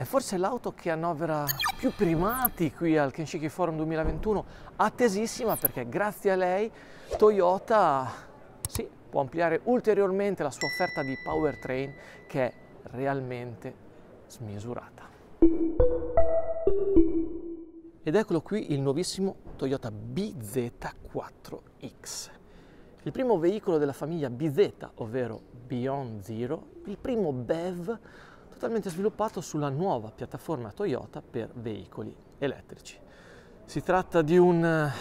È forse l'auto che annovera più primati qui al Kenshiki Forum 2021, attesissima perché grazie a lei Toyota sì, può ampliare ulteriormente la sua offerta di powertrain che è realmente smisurata. Ed eccolo qui il nuovissimo Toyota BZ4X. Il primo veicolo della famiglia BZ, ovvero Beyond Zero, il primo BEV totalmente sviluppato sulla nuova piattaforma Toyota per veicoli elettrici. Si tratta di un eh,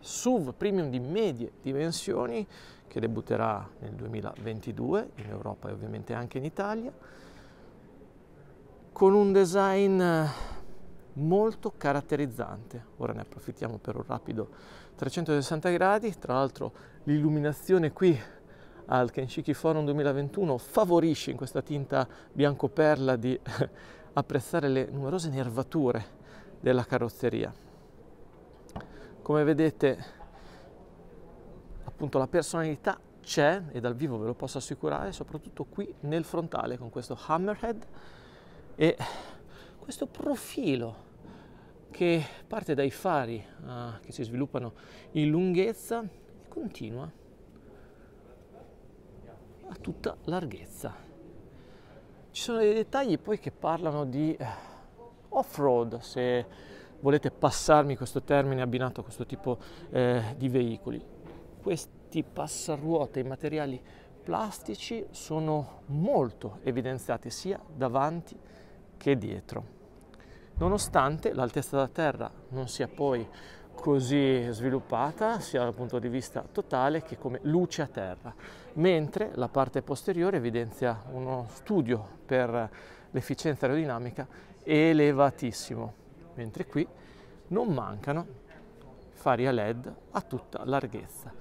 SUV premium di medie dimensioni che debutterà nel 2022 in Europa e ovviamente anche in Italia con un design eh, molto caratterizzante. Ora ne approfittiamo per un rapido 360 gradi, tra l'altro l'illuminazione qui al Kenshiki Forum 2021 favorisce in questa tinta bianco perla di eh, apprezzare le numerose nervature della carrozzeria. Come vedete appunto la personalità c'è e dal vivo ve lo posso assicurare soprattutto qui nel frontale con questo hammerhead e questo profilo che parte dai fari uh, che si sviluppano in lunghezza e continua a tutta larghezza. Ci sono dei dettagli poi che parlano di eh, off-road, se volete passarmi questo termine abbinato a questo tipo eh, di veicoli. Questi passaruote in materiali plastici sono molto evidenziati sia davanti che dietro. Nonostante l'altezza da terra non sia poi così sviluppata sia dal punto di vista totale che come luce a terra, mentre la parte posteriore evidenzia uno studio per l'efficienza aerodinamica elevatissimo, mentre qui non mancano fari a led a tutta larghezza.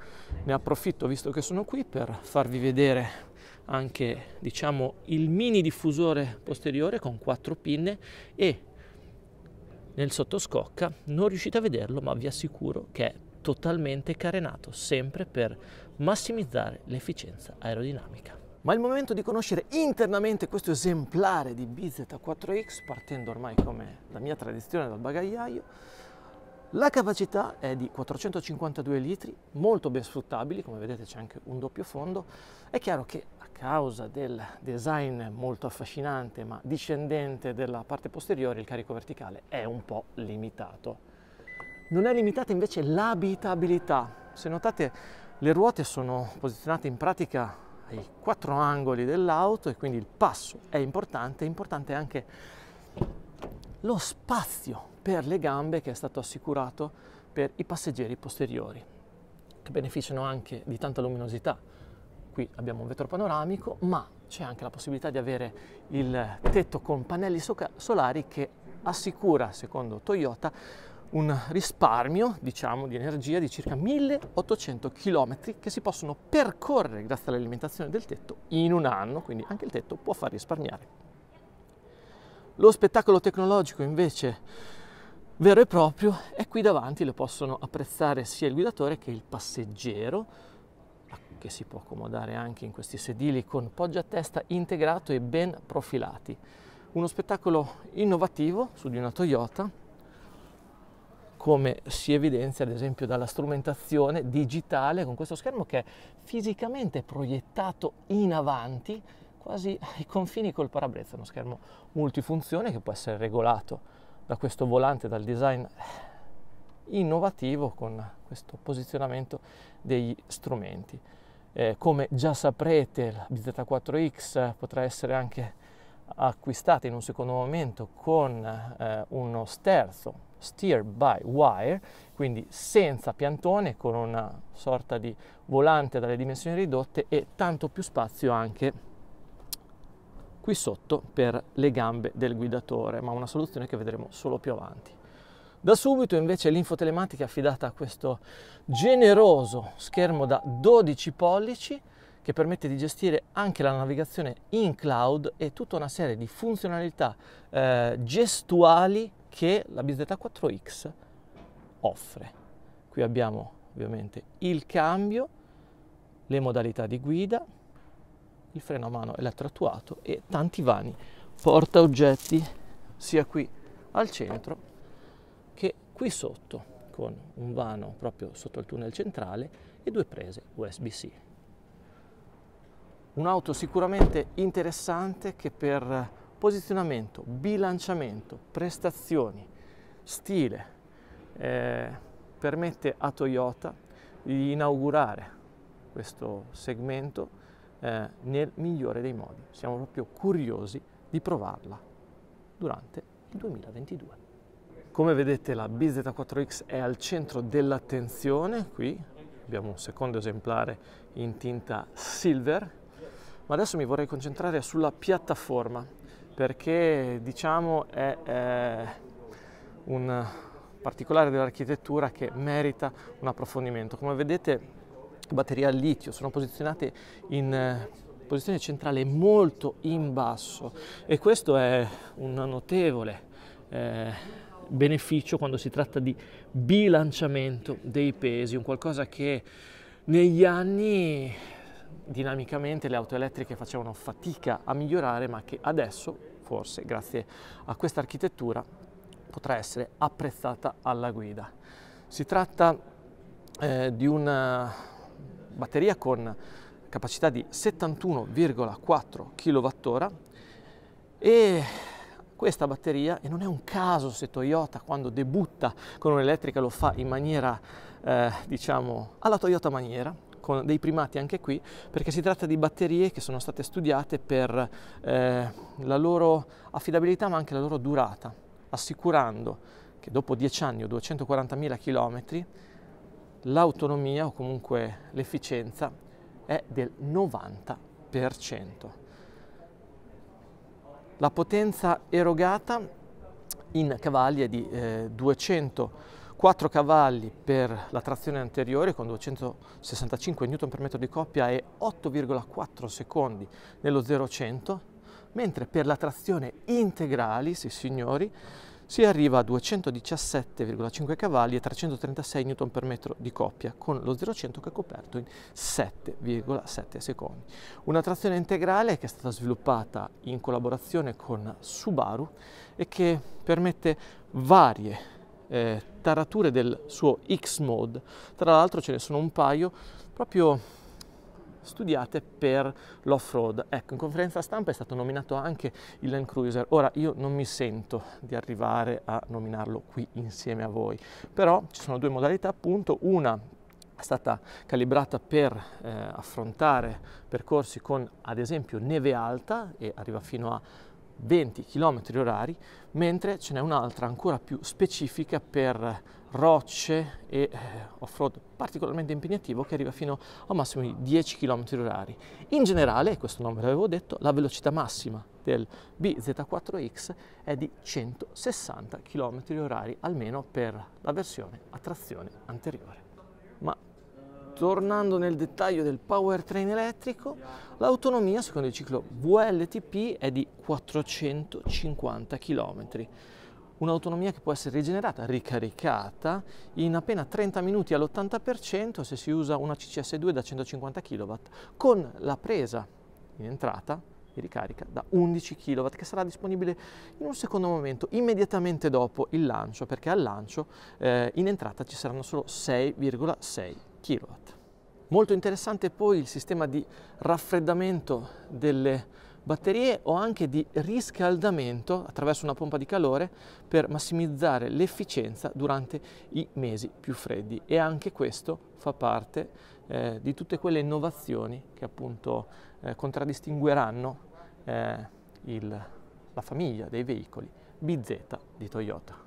Ne approfitto visto che sono qui per farvi vedere anche diciamo il mini diffusore posteriore con quattro pinne e nel sottoscocca, non riuscite a vederlo, ma vi assicuro che è totalmente carenato, sempre per massimizzare l'efficienza aerodinamica. Ma è il momento di conoscere internamente questo esemplare di BZ4X, partendo ormai come la mia tradizione dal bagagliaio. La capacità è di 452 litri, molto ben sfruttabili, come vedete c'è anche un doppio fondo. È chiaro che causa del design molto affascinante ma discendente della parte posteriore il carico verticale è un po' limitato. Non è limitata invece l'abitabilità. Se notate le ruote sono posizionate in pratica ai quattro angoli dell'auto e quindi il passo è importante, è importante anche lo spazio per le gambe che è stato assicurato per i passeggeri posteriori, che beneficiano anche di tanta luminosità qui abbiamo un vetro panoramico, ma c'è anche la possibilità di avere il tetto con pannelli solari che assicura, secondo Toyota, un risparmio diciamo, di energia di circa 1800 km che si possono percorrere grazie all'alimentazione del tetto in un anno, quindi anche il tetto può far risparmiare. Lo spettacolo tecnologico invece vero e proprio è qui davanti, lo possono apprezzare sia il guidatore che il passeggero che si può accomodare anche in questi sedili con a testa integrato e ben profilati. Uno spettacolo innovativo su di una Toyota, come si evidenzia ad esempio dalla strumentazione digitale con questo schermo che è fisicamente proiettato in avanti quasi ai confini col parabrezza, uno schermo multifunzione che può essere regolato da questo volante, dal design innovativo con questo posizionamento degli strumenti eh, come già saprete la BZ4X potrà essere anche acquistata in un secondo momento con eh, uno sterzo steer by wire, quindi senza piantone, con una sorta di volante dalle dimensioni ridotte e tanto più spazio anche qui sotto per le gambe del guidatore, ma una soluzione che vedremo solo più avanti. Da subito invece l'infotelematica è affidata a questo generoso schermo da 12 pollici che permette di gestire anche la navigazione in cloud e tutta una serie di funzionalità eh, gestuali che la Bizdetta 4X offre. Qui abbiamo ovviamente il cambio, le modalità di guida, il freno a mano elettroattuato e tanti vani porta oggetti sia qui al centro qui sotto con un vano proprio sotto il tunnel centrale e due prese USB-C. Un'auto sicuramente interessante che per posizionamento, bilanciamento, prestazioni, stile eh, permette a Toyota di inaugurare questo segmento eh, nel migliore dei modi. Siamo proprio curiosi di provarla durante il 2022. Come vedete la bz 4X è al centro dell'attenzione, qui abbiamo un secondo esemplare in tinta silver, ma adesso mi vorrei concentrare sulla piattaforma perché diciamo è, è eh, un particolare dell'architettura che merita un approfondimento. Come vedete batterie a litio sono posizionate in eh, posizione centrale molto in basso e questo è un notevole eh, beneficio quando si tratta di bilanciamento dei pesi, un qualcosa che negli anni dinamicamente le auto elettriche facevano fatica a migliorare, ma che adesso, forse grazie a questa architettura, potrà essere apprezzata alla guida. Si tratta eh, di una batteria con capacità di 71,4 kWh e questa batteria, e non è un caso se Toyota quando debutta con un'elettrica lo fa in maniera, eh, diciamo, alla Toyota maniera, con dei primati anche qui, perché si tratta di batterie che sono state studiate per eh, la loro affidabilità ma anche la loro durata, assicurando che dopo 10 anni o 240.000 km l'autonomia o comunque l'efficienza è del 90%. La potenza erogata in cavalli è di eh, 204 cavalli per la trazione anteriore con 265 Nm per metro di coppia e 8,4 secondi nello 0-100, mentre per la trazione integrali, sì signori, si arriva a 217,5 cavalli e 336 Nm di coppia, con lo 0-100 che è coperto in 7,7 secondi. Una trazione integrale che è stata sviluppata in collaborazione con Subaru e che permette varie eh, tarature del suo X-Mode. Tra l'altro ce ne sono un paio proprio studiate per l'off-road. Ecco, in conferenza stampa è stato nominato anche il Land Cruiser. Ora io non mi sento di arrivare a nominarlo qui insieme a voi, però ci sono due modalità appunto, una è stata calibrata per eh, affrontare percorsi con ad esempio neve alta e arriva fino a 20 km h mentre ce n'è un'altra ancora più specifica per rocce e eh, off-road particolarmente impegnativo che arriva fino a un massimo di 10 km h In generale, questo non ve l'avevo detto, la velocità massima del BZ4X è di 160 km h almeno per la versione a trazione anteriore. Tornando nel dettaglio del powertrain elettrico, l'autonomia secondo il ciclo VLTP è di 450 km. Un'autonomia che può essere rigenerata, ricaricata in appena 30 minuti all'80% se si usa una CCS2 da 150 kW con la presa in entrata e ricarica da 11 kW che sarà disponibile in un secondo momento immediatamente dopo il lancio perché al lancio eh, in entrata ci saranno solo 6,6 kW. Molto interessante poi il sistema di raffreddamento delle batterie o anche di riscaldamento attraverso una pompa di calore per massimizzare l'efficienza durante i mesi più freddi e anche questo fa parte eh, di tutte quelle innovazioni che appunto eh, contraddistingueranno eh, il, la famiglia dei veicoli BZ di Toyota.